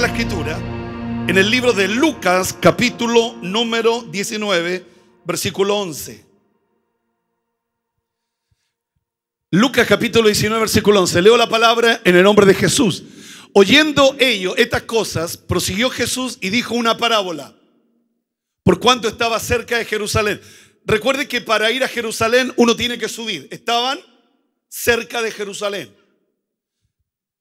la escritura en el libro de Lucas capítulo número 19, versículo 11. Lucas capítulo 19, versículo 11. Leo la palabra en el nombre de Jesús. Oyendo ello, estas cosas, prosiguió Jesús y dijo una parábola. Por cuanto estaba cerca de Jerusalén. Recuerde que para ir a Jerusalén uno tiene que subir. Estaban cerca de Jerusalén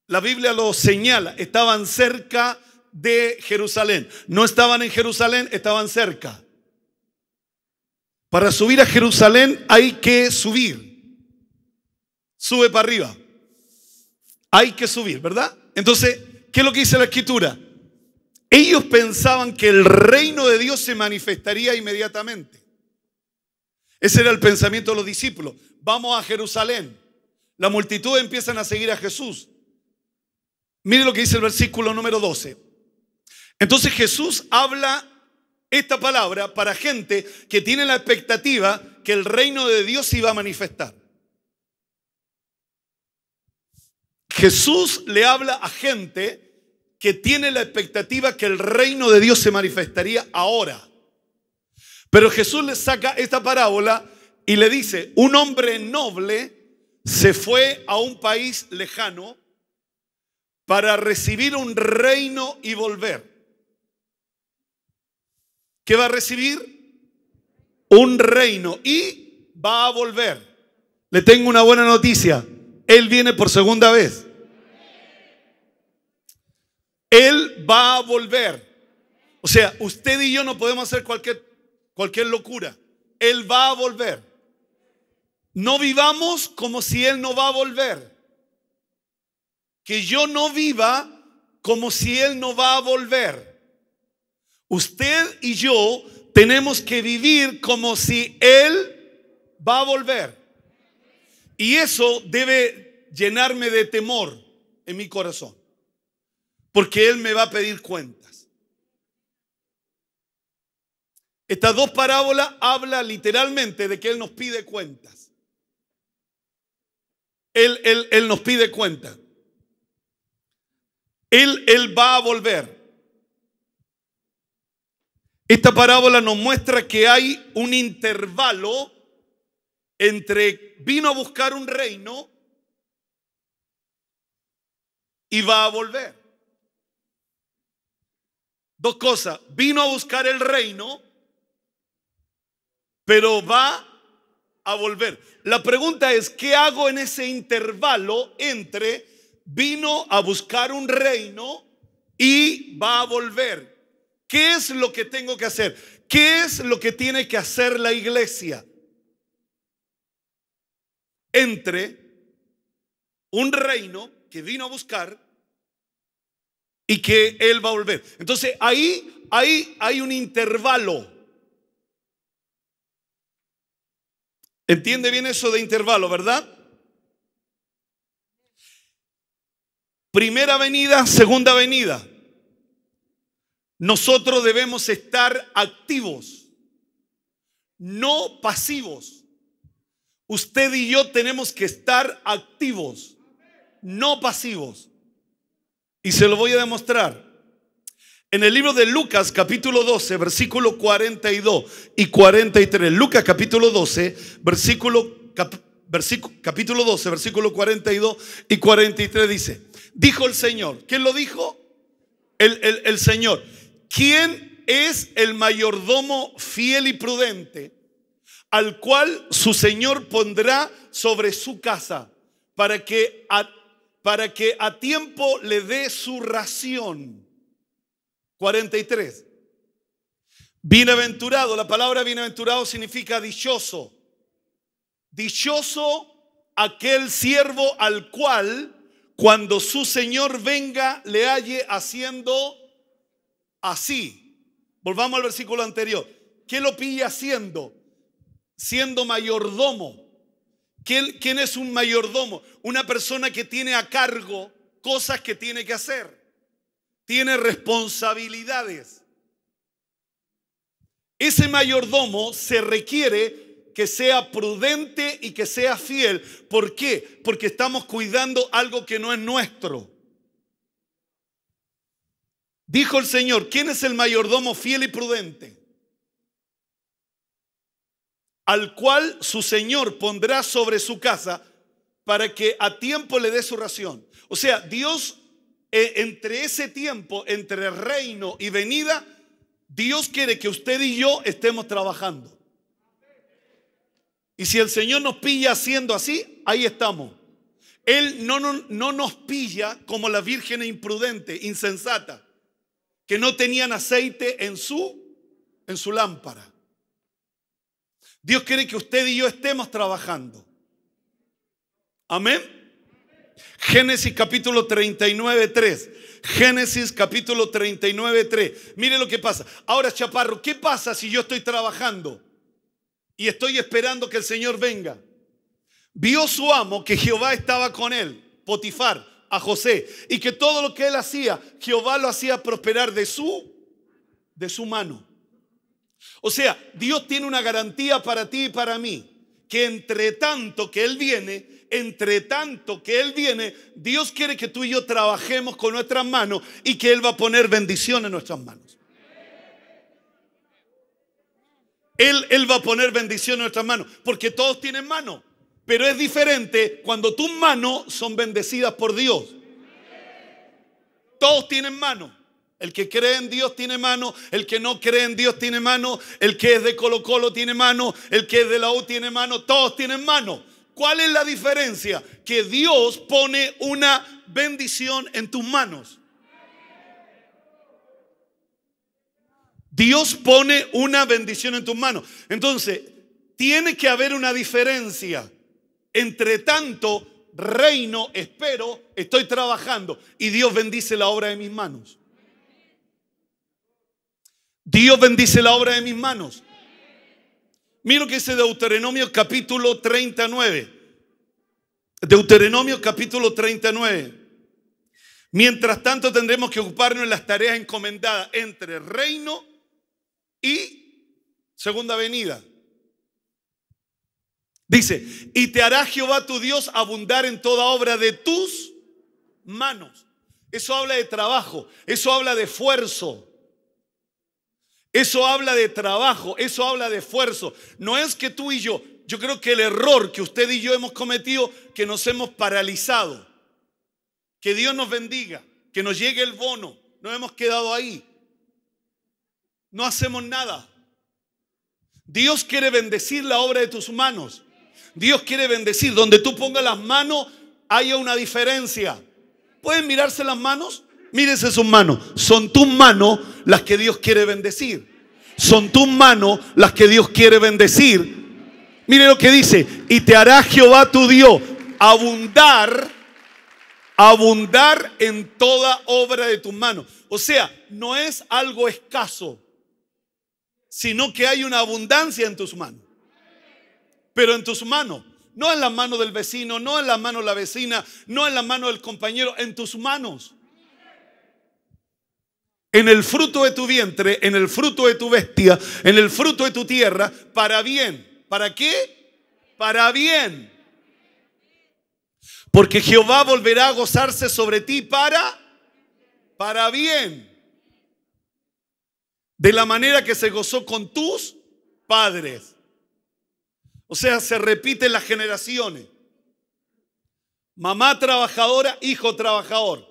la Biblia lo señala, estaban cerca de Jerusalén. No estaban en Jerusalén, estaban cerca. Para subir a Jerusalén hay que subir. Sube para arriba. Hay que subir, ¿verdad? Entonces, ¿qué es lo que dice la escritura? Ellos pensaban que el reino de Dios se manifestaría inmediatamente. Ese era el pensamiento de los discípulos. Vamos a Jerusalén. La multitud empiezan a seguir a Jesús. Mire lo que dice el versículo número 12. Entonces Jesús habla esta palabra para gente que tiene la expectativa que el reino de Dios se iba a manifestar. Jesús le habla a gente que tiene la expectativa que el reino de Dios se manifestaría ahora. Pero Jesús le saca esta parábola y le dice, un hombre noble se fue a un país lejano para recibir un reino y volver. ¿Qué va a recibir? Un reino y va a volver. Le tengo una buena noticia. Él viene por segunda vez. Él va a volver. O sea, usted y yo no podemos hacer cualquier, cualquier locura. Él va a volver. No vivamos como si Él no va a volver que yo no viva como si Él no va a volver. Usted y yo tenemos que vivir como si Él va a volver. Y eso debe llenarme de temor en mi corazón, porque Él me va a pedir cuentas. Estas dos parábolas hablan literalmente de que Él nos pide cuentas. Él, él nos pide cuentas. Él, él va a volver. Esta parábola nos muestra que hay un intervalo entre vino a buscar un reino y va a volver. Dos cosas, vino a buscar el reino, pero va a volver. La pregunta es, ¿qué hago en ese intervalo entre vino a buscar un reino y va a volver. ¿Qué es lo que tengo que hacer? ¿Qué es lo que tiene que hacer la iglesia? Entre un reino que vino a buscar y que él va a volver. Entonces ahí, ahí hay un intervalo. ¿Entiende bien eso de intervalo, verdad? Primera venida, segunda venida. Nosotros debemos estar activos, no pasivos. Usted y yo tenemos que estar activos, no pasivos. Y se lo voy a demostrar. En el libro de Lucas capítulo 12, versículo 42 y 43. Lucas capítulo 12, versículo, versículo, capítulo 12, versículo 42 y 43 dice, dijo el Señor. ¿Quién lo dijo? El, Señor. ¿Quién es el mayordomo fiel y prudente al cual su Señor pondrá sobre su casa para que a, para que a tiempo le dé su ración? 43. Bienaventurado, la palabra bienaventurado significa dichoso. Dichoso aquel siervo al cual cuando su Señor venga, le halle haciendo así. Volvamos al versículo anterior. ¿Qué lo pilla haciendo? Siendo mayordomo. ¿Quién es un mayordomo? Una persona que tiene a cargo cosas que tiene que hacer. Tiene responsabilidades. Ese mayordomo se requiere que sea prudente y que sea fiel. ¿Por qué? Porque estamos cuidando algo que no es nuestro. Dijo el Señor, ¿quién es el mayordomo fiel y prudente? Al cual su Señor pondrá sobre su casa para que a tiempo le dé su ración. O sea, Dios, eh, entre ese tiempo, entre reino y venida, Dios quiere que usted y yo estemos trabajando. Y si el Señor nos pilla haciendo así, ahí estamos. Él no, no, nos pilla como la virgen imprudente, insensata, que no tenían aceite en su, en su lámpara. Dios quiere que usted y yo estemos trabajando. Amén. Génesis capítulo 39, 3. Génesis capítulo 39, 3. Mire lo que pasa. Ahora, Chaparro, ¿qué pasa si yo estoy trabajando? y estoy esperando que el Señor venga. Vio su amo que Jehová estaba con él, Potifar, a José, y que todo lo que él hacía, Jehová lo hacía prosperar de su, de su mano. O sea, Dios tiene una garantía para ti y para mí, que entre tanto que Él viene, entre tanto que Él viene, Dios quiere que tú y yo trabajemos con nuestras manos y que Él va a poner bendición en nuestras manos. Él, va a poner bendición en nuestras manos, porque todos tienen manos, pero es diferente cuando tus manos son bendecidas por Dios. Todos tienen manos. El que cree en Dios tiene mano, el que no cree en Dios tiene mano, el que es de Colo Colo tiene mano, el que es de la U tiene mano, todos tienen mano. ¿Cuál es la diferencia? Que Dios pone una bendición en tus manos. Dios pone una bendición en tus manos. Entonces, tiene que haber una diferencia entre tanto reino, espero, estoy trabajando y Dios bendice la obra de mis manos. Dios bendice la obra de mis manos. Mira lo que dice Deuteronomio capítulo 39. Deuteronomio capítulo 39. Mientras tanto tendremos que ocuparnos en las tareas encomendadas entre reino y segunda venida. Dice, y te hará Jehová tu Dios abundar en toda obra de tus manos. Eso habla de trabajo, eso habla de esfuerzo. Eso habla de trabajo, eso habla de esfuerzo. No es que tú y yo, yo creo que el error que usted y yo hemos cometido, que nos hemos paralizado. Que Dios nos bendiga, que nos llegue el bono, nos hemos quedado ahí no hacemos nada. Dios quiere bendecir la obra de tus manos. Dios quiere bendecir. Donde tú pongas las manos, haya una diferencia. ¿Pueden mirarse las manos? Mírense sus manos. Son tus manos las que Dios quiere bendecir. Son tus manos las que Dios quiere bendecir. Mire lo que dice. Y te hará Jehová tu Dios abundar, abundar en toda obra de tus manos. O sea, no es algo escaso sino que hay una abundancia en tus manos. Pero en tus manos, no en la mano del vecino, no en la mano de la vecina, no en la mano del compañero, en tus manos. En el fruto de tu vientre, en el fruto de tu bestia, en el fruto de tu tierra, para bien. ¿Para qué? Para bien. Porque Jehová volverá a gozarse sobre ti para para bien de la manera que se gozó con tus padres. O sea, se repiten las generaciones. Mamá trabajadora, hijo trabajador.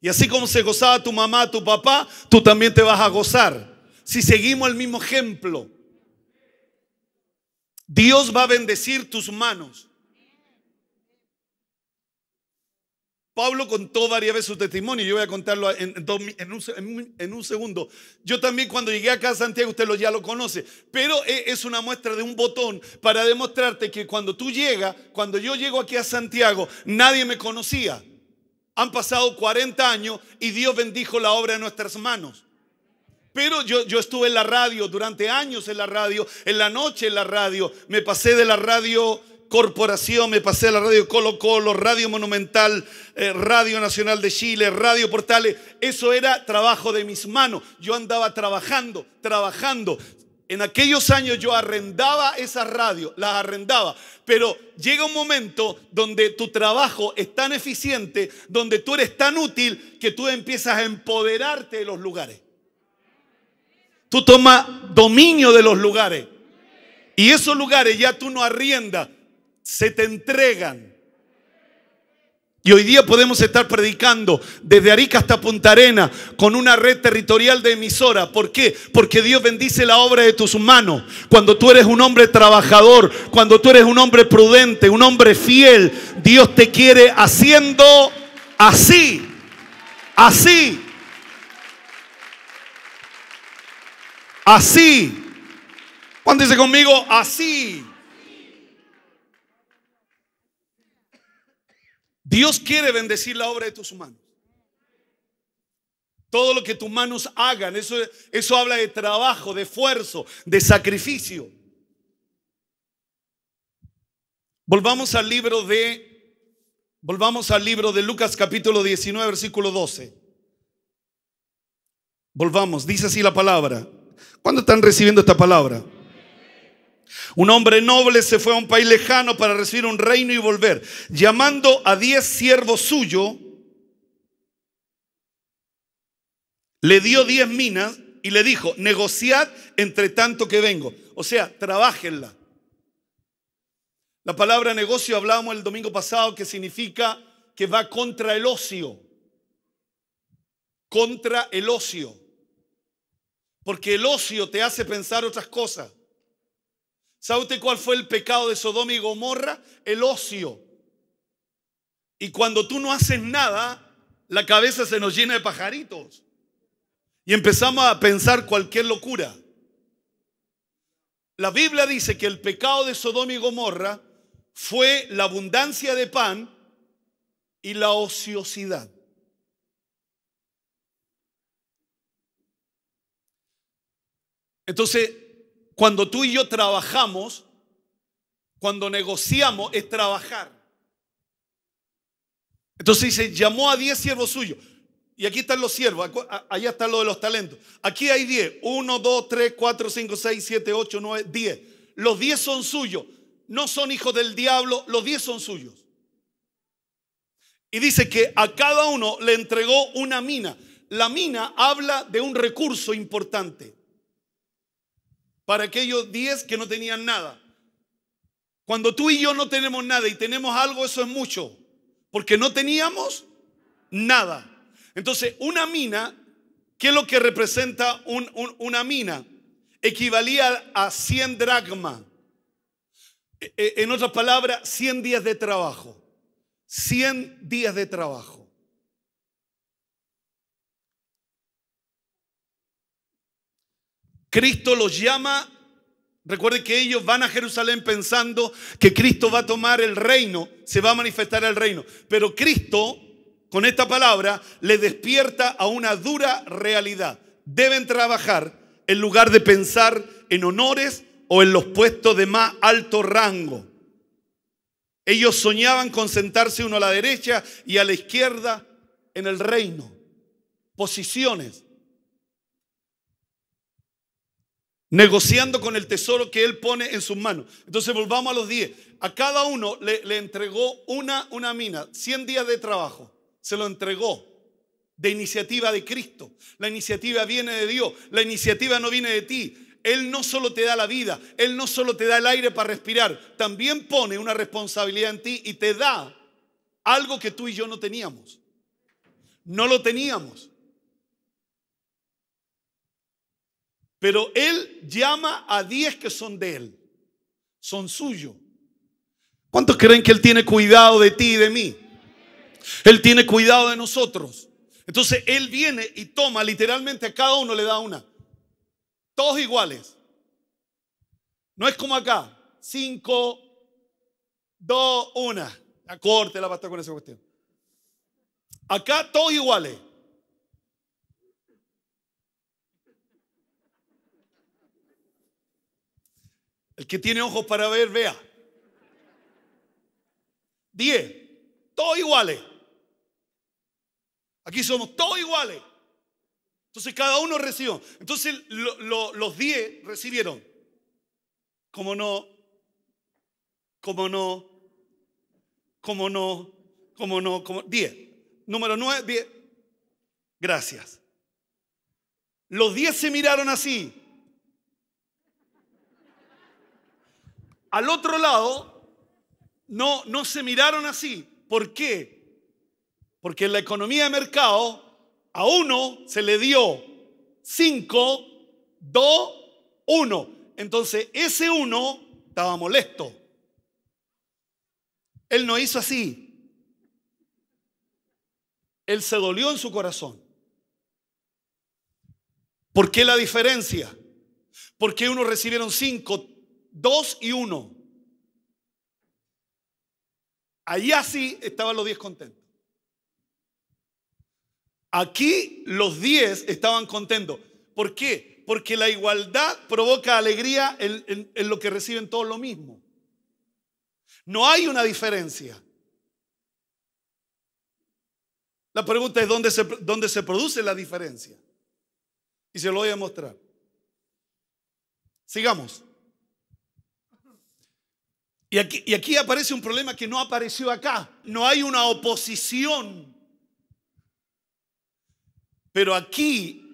Y así como se gozaba tu mamá, tu papá, tú también te vas a gozar. Si seguimos el mismo ejemplo, Dios va a bendecir tus manos. Pablo contó varias veces su testimonio yo voy a contarlo en, un, segundo. Yo también cuando llegué acá a Santiago, usted lo, ya lo conoce, pero e, es una muestra de un botón para demostrarte que cuando tú llegas, cuando yo llego aquí a Santiago, nadie me conocía. Han pasado 40 años y Dios bendijo la obra de nuestras manos. Pero yo, yo, estuve en la radio durante años en la radio, en la noche en la radio, me pasé de la radio Corporación, me pasé a la radio Colo Colo, Radio Monumental, eh, Radio Nacional de Chile, Radio Portales. Eso era trabajo de mis manos. Yo andaba trabajando, trabajando. En aquellos años yo arrendaba esas radios, las arrendaba, pero llega un momento donde tu trabajo es tan eficiente, donde tú eres tan útil, que tú empiezas a empoderarte de los lugares. Tú tomas dominio de los lugares. Y esos lugares ya tú no arriendas, se te entregan. Y hoy día podemos estar predicando desde Arica hasta Punta Arena con una red territorial de emisora. ¿Por qué? Porque Dios bendice la obra de tus manos. Cuando tú eres un hombre trabajador, cuando tú eres un hombre prudente, un hombre fiel, Dios te quiere haciendo así, así, así. ¿Cuánto dice conmigo? Así. Dios quiere bendecir la obra de tus manos. Todo lo que tus manos hagan, eso, eso habla de trabajo, de esfuerzo, de sacrificio. Volvamos al libro de Volvamos al libro de Lucas capítulo 19 versículo 12. Volvamos, dice así la palabra. ¿Cuándo están recibiendo esta palabra? Un hombre noble se fue a un país lejano para recibir un reino y volver, llamando a diez siervos suyos, le dio diez minas y le dijo, negociad entre tanto que vengo. O sea, trabajenla. La palabra negocio hablábamos el domingo pasado que significa que va contra el ocio. Contra el ocio. Porque el ocio te hace pensar otras cosas. ¿Sabe usted cuál fue el pecado de Sodoma y Gomorra? El ocio. Y cuando tú no haces nada, la cabeza se nos llena de pajaritos. Y empezamos a pensar cualquier locura. La Biblia dice que el pecado de Sodoma y Gomorra fue la abundancia de pan y la ociosidad. Entonces, cuando tú y yo trabajamos, cuando negociamos, es trabajar. Entonces dice, llamó a 10 siervos suyos. Y aquí están los siervos, allá está lo de los talentos. Aquí hay 10. 1, 2, 3, 4, 5, 6, 7, 8, 9, 10. Los 10 son suyos. No son hijos del diablo, los 10 son suyos. Y dice que a cada uno le entregó una mina. La mina habla de un recurso importante para aquellos 10 que no tenían nada. Cuando tú y yo no tenemos nada y tenemos algo, eso es mucho, porque no teníamos nada. Entonces, una mina, ¿qué es lo que representa una mina? Equivalía a 100 dracmas. E, e, en otras palabras, 100 días de trabajo. 100 días de trabajo. Cristo los llama. Recuerden que ellos van a Jerusalén pensando que Cristo va a tomar el reino, se va a manifestar el reino. Pero Cristo, con esta palabra, le despierta a una dura realidad. Deben trabajar en lugar de pensar en honores o en los puestos de más alto rango. Ellos soñaban con sentarse uno a la derecha y a la izquierda en el reino. Posiciones. negociando con el tesoro que él pone en sus manos. Entonces volvamos a los 10. A cada uno le, entregó una, una mina, 100 días de trabajo. Se lo entregó de iniciativa de Cristo. La iniciativa viene de Dios, la iniciativa no viene de ti. Él no solo te da la vida, Él no solo te da el aire para respirar, también pone una responsabilidad en ti y te da algo que tú y yo no teníamos. No lo teníamos. Pero él llama a diez que son de él, son suyos. ¿Cuántos creen que él tiene cuidado de ti y de mí? Él tiene cuidado de nosotros. Entonces él viene y toma literalmente a cada uno le da una. Todos iguales. No es como acá. Cinco, dos, una. la basta con esa cuestión. Acá todos iguales. El que tiene ojos para ver, vea. Diez, todos iguales. Aquí somos todos iguales. Entonces cada uno recibió. Entonces los diez recibieron. Como no, como no, como no, como no, como diez. Número nueve, diez. Gracias. Los diez se miraron así. al otro lado no, no se miraron así. ¿Por qué? Porque en la economía de mercado a uno se le dio 5, 2, 1. Entonces ese uno estaba molesto. Él no hizo así. Él se dolió en su corazón. ¿Por qué la diferencia? ¿Por qué unos recibieron cinco, Dos y uno Allí así estaban los 10 contentos. Aquí los diez estaban contentos. ¿Por qué? Porque la igualdad provoca alegría en, en lo que reciben todos lo mismo. No hay una diferencia. La pregunta es dónde se, dónde se produce la diferencia. Y se lo voy a mostrar. Sigamos. Y aquí, aparece un problema que no apareció acá. No hay una oposición. Pero aquí,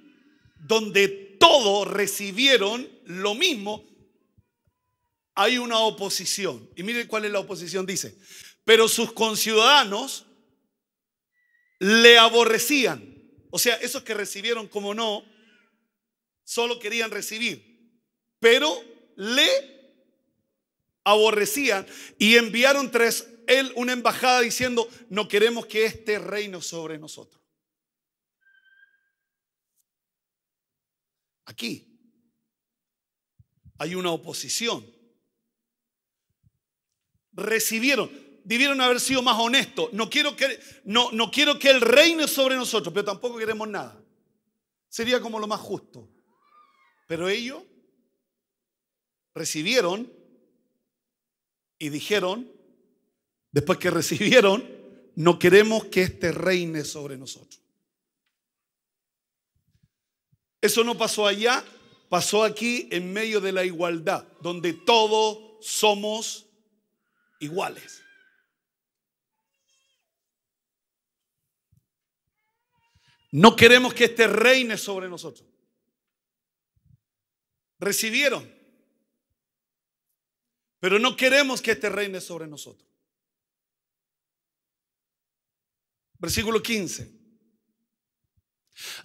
donde todos recibieron lo mismo, hay una oposición. Y mire cuál es la oposición, dice. Pero sus conciudadanos le aborrecían. O sea, esos que recibieron como no, solo querían recibir, pero le aborrecían y enviaron tres él una embajada diciendo, no queremos que este reino sobre nosotros. Aquí hay una oposición. Recibieron, debieron haber sido más honestos. No quiero que, no, no quiero que el reino sobre nosotros, pero tampoco queremos nada. Sería como lo más justo. Pero ellos recibieron y dijeron, después que recibieron, no queremos que este reine sobre nosotros. Eso no pasó allá, pasó aquí en medio de la igualdad, donde todos somos iguales. No queremos que este reine sobre nosotros. Recibieron, pero no queremos que este reine sobre nosotros. Versículo 15.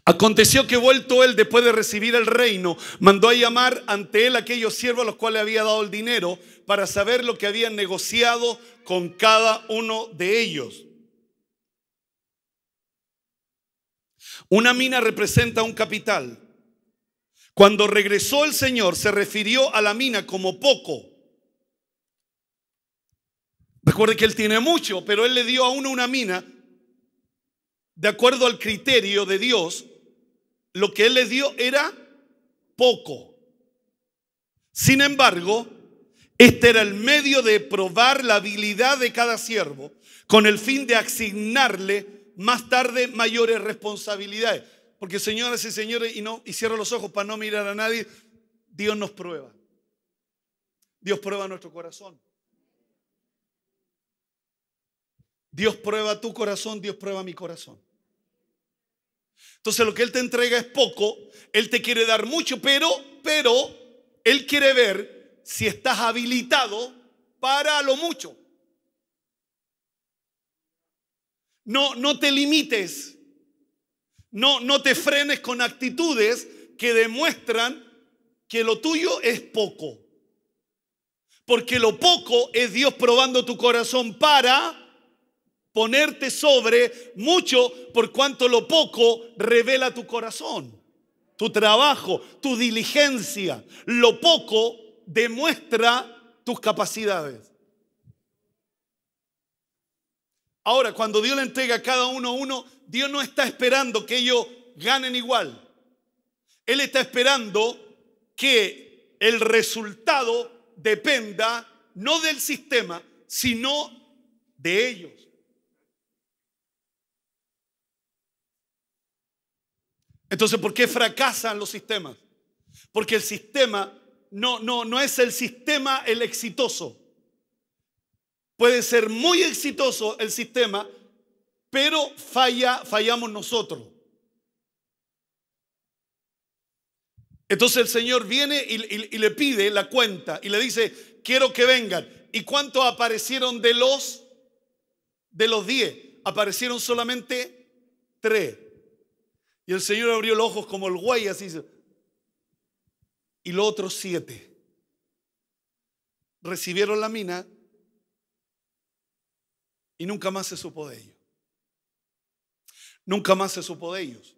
Aconteció que vuelto él después de recibir el reino, mandó a llamar ante él aquellos siervos a los cuales había dado el dinero para saber lo que habían negociado con cada uno de ellos. Una mina representa un capital. Cuando regresó el Señor se refirió a la mina como poco Recuerde que él tiene mucho, pero él le dio a uno una mina de acuerdo al criterio de Dios. Lo que él le dio era poco. Sin embargo, este era el medio de probar la habilidad de cada siervo con el fin de asignarle más tarde mayores responsabilidades. Porque señores y señores, y, no, y cierro los ojos para no mirar a nadie, Dios nos prueba. Dios prueba nuestro corazón. Dios prueba tu corazón, Dios prueba mi corazón. Entonces lo que Él te entrega es poco, Él te quiere dar mucho, pero, pero, Él quiere ver si estás habilitado para lo mucho. No, no te limites, no, no te frenes con actitudes que demuestran que lo tuyo es poco. Porque lo poco es Dios probando tu corazón para ponerte sobre mucho por cuanto lo poco revela tu corazón, tu trabajo, tu diligencia. Lo poco demuestra tus capacidades. Ahora, cuando Dios le entrega a cada uno a uno, Dios no está esperando que ellos ganen igual. Él está esperando que el resultado dependa no del sistema, sino de ellos. Entonces, ¿por qué fracasan los sistemas? Porque el sistema no, no, no es el sistema el exitoso. Puede ser muy exitoso el sistema, pero falla, fallamos nosotros. Entonces el Señor viene y, le pide la cuenta y le dice, quiero que vengan. ¿Y cuántos aparecieron de los? De los diez. Aparecieron solamente tres. Y el Señor abrió los ojos como el güey, así. Y los otros siete recibieron la mina y nunca más se supo de ellos. Nunca más se supo de ellos.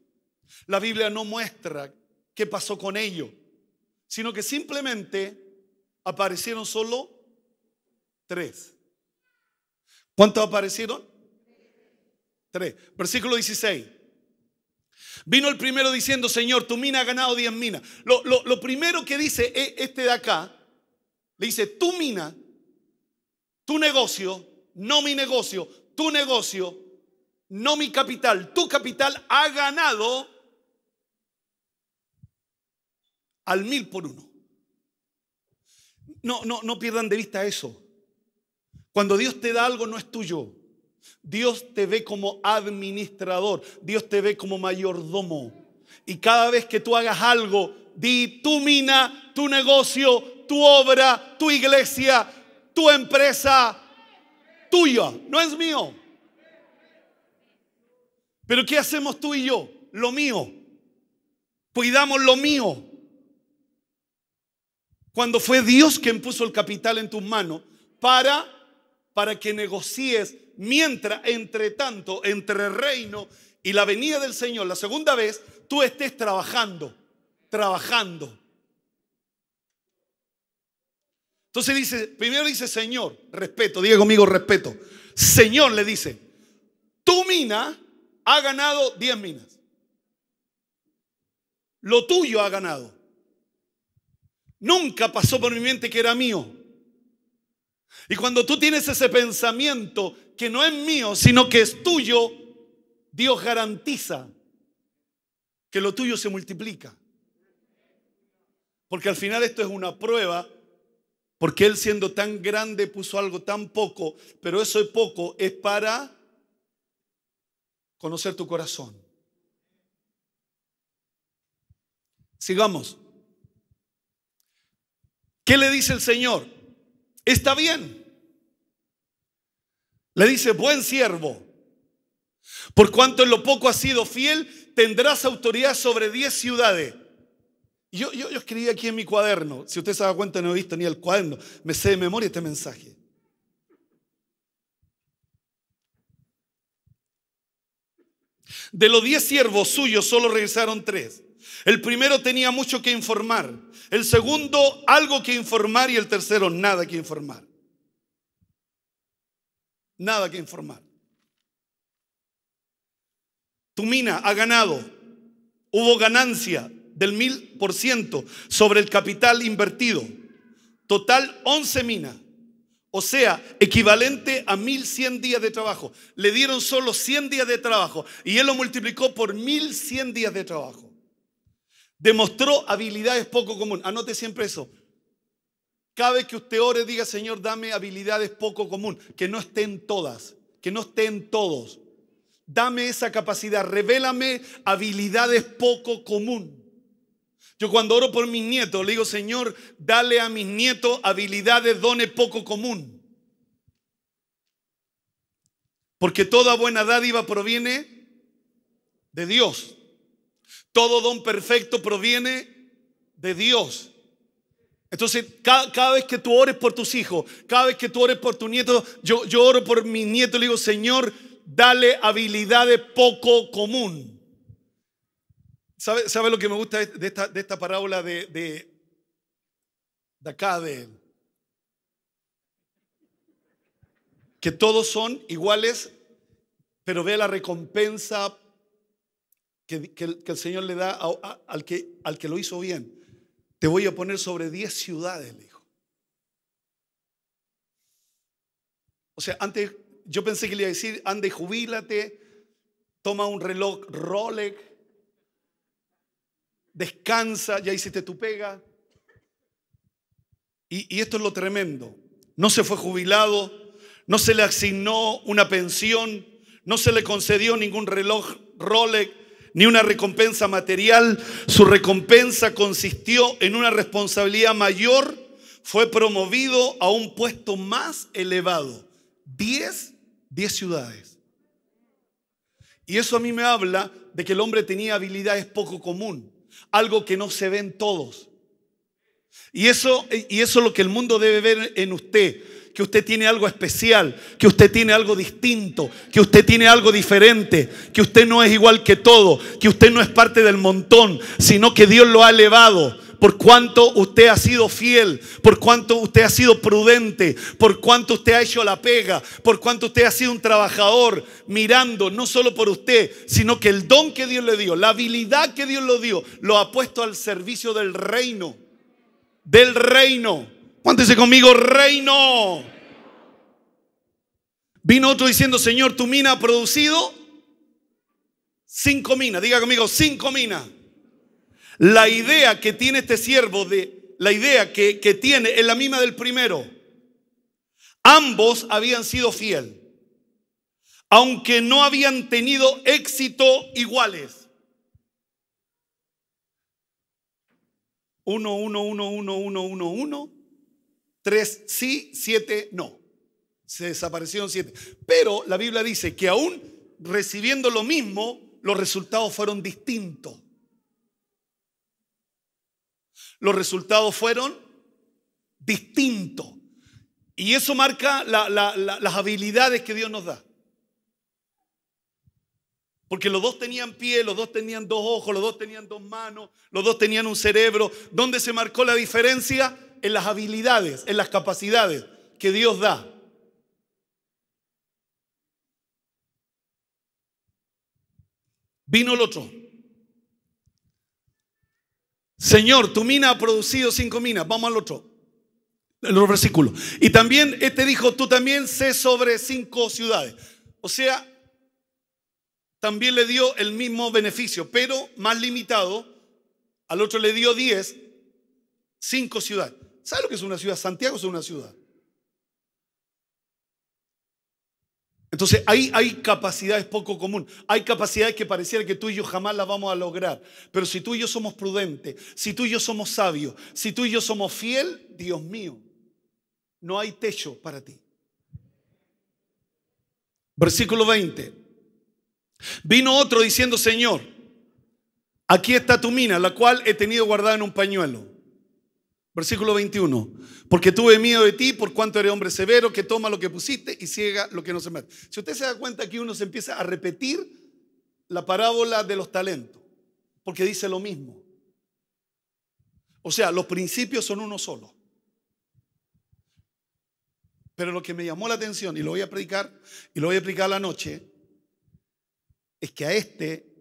La Biblia no muestra qué pasó con ellos, sino que simplemente aparecieron solo tres. ¿Cuántos aparecieron? Tres. Versículo 16. Vino el primero diciendo, Señor, tu mina ha ganado 10 minas. Lo, primero que dice e, este de acá, le dice, tu mina, tu negocio, no mi negocio, tu negocio, no mi capital, tu capital ha ganado al mil por uno. No, no, no pierdan de vista eso. Cuando Dios te da algo no es tuyo. Dios te ve como administrador, Dios te ve como mayordomo. Y cada vez que tú hagas algo, di tu mina, tu negocio, tu obra, tu iglesia, tu empresa, tuya, no es mío. Pero ¿qué hacemos tú y yo? Lo mío. Cuidamos lo mío. Cuando fue Dios quien puso el capital en tus manos para para que negocies mientras, entre tanto, entre el reino y la venida del Señor, la segunda vez, tú estés trabajando, trabajando. Entonces dice, primero dice Señor, respeto, diga conmigo respeto. Señor le dice, tu mina ha ganado 10 minas. Lo tuyo ha ganado. Nunca pasó por mi mente que era mío. Y cuando tú tienes ese pensamiento que no es mío, sino que es tuyo, Dios garantiza que lo tuyo se multiplica. Porque al final esto es una prueba, porque Él siendo tan grande puso algo tan poco, pero eso es poco, es para conocer tu corazón. Sigamos. ¿Qué le dice el Señor? Está bien. Le dice, buen siervo, por cuanto en lo poco has sido fiel, tendrás autoridad sobre diez ciudades. Yo, yo, yo, escribí aquí en mi cuaderno, si usted se da cuenta no he visto ni el cuaderno, me sé de memoria este mensaje. De los diez siervos suyos solo regresaron tres. El primero tenía mucho que informar, el segundo algo que informar y el tercero nada que informar. Nada que informar. Tu mina ha ganado, hubo ganancia del mil por ciento sobre el capital invertido. Total 11 minas. O sea, equivalente a 1100 días de trabajo. Le dieron solo 100 días de trabajo y él lo multiplicó por 1100 días de trabajo. Demostró habilidades poco comunes. Anote siempre eso. Cada vez que usted ore, diga, Señor, dame habilidades poco común, que no estén todas, que no estén todos. Dame esa capacidad, revélame habilidades poco común. Yo cuando oro por mis nietos, le digo, Señor, dale a mis nietos habilidades, dones poco común. Porque toda buena dádiva proviene de Dios. Todo don perfecto proviene de Dios. Entonces, cada, vez que tú ores por tus hijos, cada vez que tú ores por tu nieto, yo, yo oro por mi nieto y le digo, Señor, dale habilidades poco común. ¿Sabe, sabe lo que me gusta de esta, parábola de, de, de acá? De, que todos son iguales, pero ve la recompensa que, el Señor le da al, que, al que lo hizo bien. Te voy a poner sobre 10 ciudades, le dijo. O sea, antes yo pensé que le iba a decir, ande jubílate, toma un reloj Rolex, descansa, ya hiciste tu pega. Y, y esto es lo tremendo. No se fue jubilado, no se le asignó una pensión, no se le concedió ningún reloj Rolex, ni una recompensa material. Su recompensa consistió en una responsabilidad mayor. Fue promovido a un puesto más elevado. 10, ciudades. Y eso a mí me habla de que el hombre tenía habilidades poco común, algo que no se ven todos. Y eso, y eso es lo que el mundo debe ver en usted que usted tiene algo especial, que usted tiene algo distinto, que usted tiene algo diferente, que usted no es igual que todo, que usted no es parte del montón, sino que Dios lo ha elevado. Por cuanto usted ha sido fiel, por cuanto usted ha sido prudente, por cuanto usted ha hecho la pega, por cuanto usted ha sido un trabajador, mirando no solo por usted, sino que el don que Dios le dio, la habilidad que Dios le dio, lo ha puesto al servicio del reino. Del reino. Cuántese conmigo, reino. Vino otro diciendo, Señor, tu mina ha producido cinco minas. Diga conmigo, cinco minas. La idea que tiene este siervo, de, la idea que, que tiene es la misma del primero. Ambos habían sido fiel, aunque no habían tenido éxito iguales. Uno, uno, uno, uno, uno, uno, uno. Tres sí, siete no. Se desaparecieron siete. Pero la Biblia dice que aún recibiendo lo mismo, los resultados fueron distintos. Los resultados fueron distintos. Y eso marca las habilidades que Dios nos da. Porque los dos tenían pie, los dos tenían dos ojos, los dos tenían dos manos, los dos tenían un cerebro. ¿Dónde se marcó la diferencia? en las habilidades, en las capacidades que Dios da. Vino el otro. Señor, tu mina ha producido cinco minas. Vamos al otro. El otro versículo. Y también este dijo, tú también sé sobre cinco ciudades. O sea, también le dio el mismo beneficio, pero más limitado. Al otro le dio diez, cinco ciudades. ¿Sabe lo que es una ciudad? Santiago es una ciudad. Entonces ahí hay capacidades poco común, hay capacidades que pareciera que tú y yo jamás las vamos a lograr, pero si tú y yo somos prudentes, si tú y yo somos sabios, si tú y yo somos fiel, Dios mío, no hay techo para ti. Versículo 20. Vino otro diciendo, Señor, aquí está tu mina, la cual he tenido guardada en un pañuelo. Versículo 21. Porque tuve miedo de ti, por cuanto eres hombre severo, que toma lo que pusiste y ciega lo que no se mete Si usted se da cuenta, aquí uno se empieza a repetir la parábola de los talentos, porque dice lo mismo. O sea, los principios son uno solo. Pero lo que me llamó la atención, y lo voy a predicar, y lo voy a explicar la noche, es que a este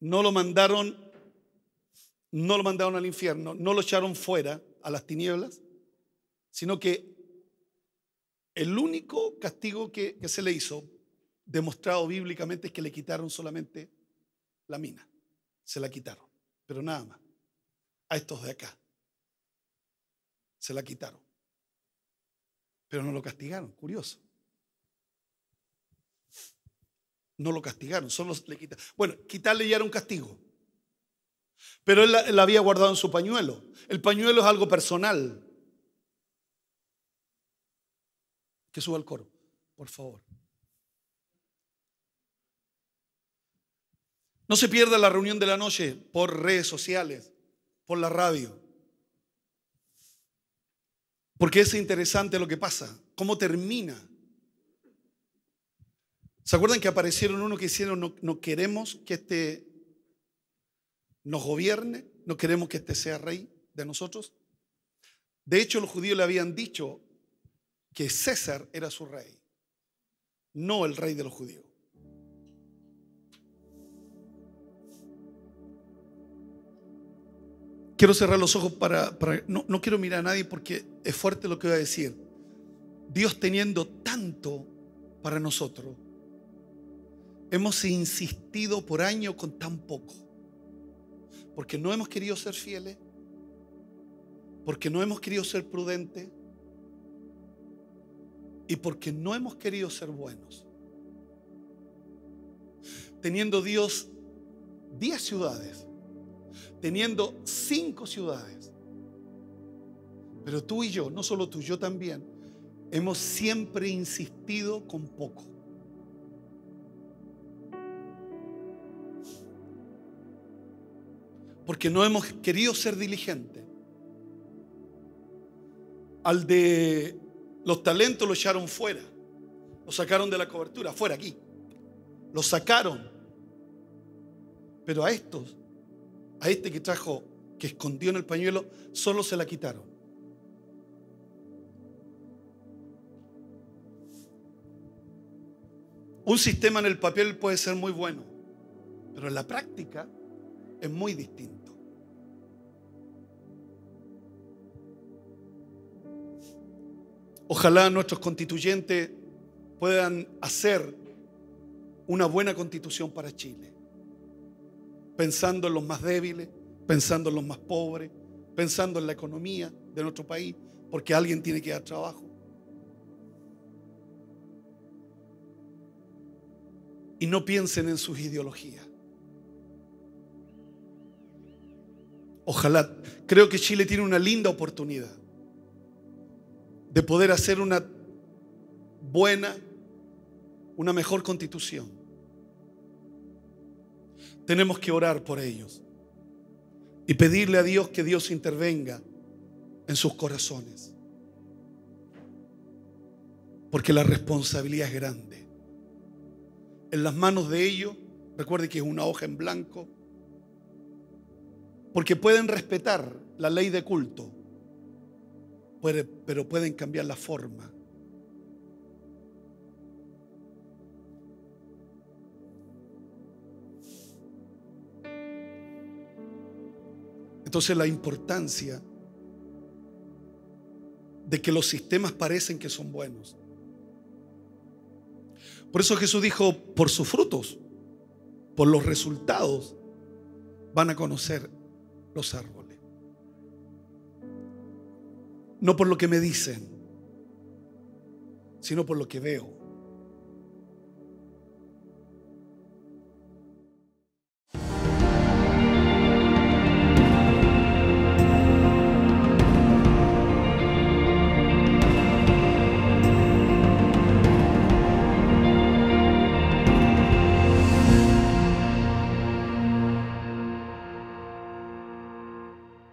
no lo mandaron, no lo mandaron al infierno, no lo echaron fuera a las tinieblas, sino que el único castigo que, que se le hizo, demostrado bíblicamente, es que le quitaron solamente la mina. Se la quitaron, pero nada más. A estos de acá. Se la quitaron. Pero no lo castigaron, curioso. No lo castigaron, solo le quitaron. Bueno, quitarle ya era un castigo. Pero él la, había guardado en su pañuelo. El pañuelo es algo personal. Que suba al coro, por favor. No se pierda la reunión de la noche por redes sociales, por la radio. Porque es interesante lo que pasa, cómo termina. ¿Se acuerdan que aparecieron unos que hicieron no, no queremos que este nos gobierne, no queremos que este sea rey de nosotros. De hecho, los judíos le habían dicho que César era su rey, no el rey de los judíos. Quiero cerrar los ojos para... no, no quiero mirar a nadie porque es fuerte lo que voy a decir. Dios teniendo tanto para nosotros, hemos insistido por año con tan poco porque no hemos querido ser fieles, porque no hemos querido ser prudentes y porque no hemos querido ser buenos. Teniendo Dios 10 ciudades, teniendo 5 ciudades, pero tú y yo, no solo tú, yo también, hemos siempre insistido con poco. porque no hemos querido ser diligentes. Al de los talentos lo echaron fuera, lo sacaron de la cobertura, fuera aquí, lo sacaron. Pero a estos, a este que trajo, que escondió en el pañuelo, solo se la quitaron. Un sistema en el papel puede ser muy bueno, pero en la práctica es muy distinto. Ojalá nuestros constituyentes puedan hacer una buena constitución para Chile, pensando en los más débiles, pensando en los más pobres, pensando en la economía de nuestro país, porque alguien tiene que dar trabajo. Y no piensen en sus ideologías. Ojalá, creo que Chile tiene una linda oportunidad de poder hacer una buena, una mejor constitución. Tenemos que orar por ellos y pedirle a Dios que Dios intervenga en sus corazones. Porque la responsabilidad es grande. En las manos de ellos, recuerde que es una hoja en blanco, porque pueden respetar la ley de culto, pero pueden cambiar la forma. Entonces la importancia de que los sistemas parecen que son buenos. Por eso Jesús dijo, por sus frutos, por los resultados, van a conocer los árboles. No por lo que me dicen, sino por lo que veo.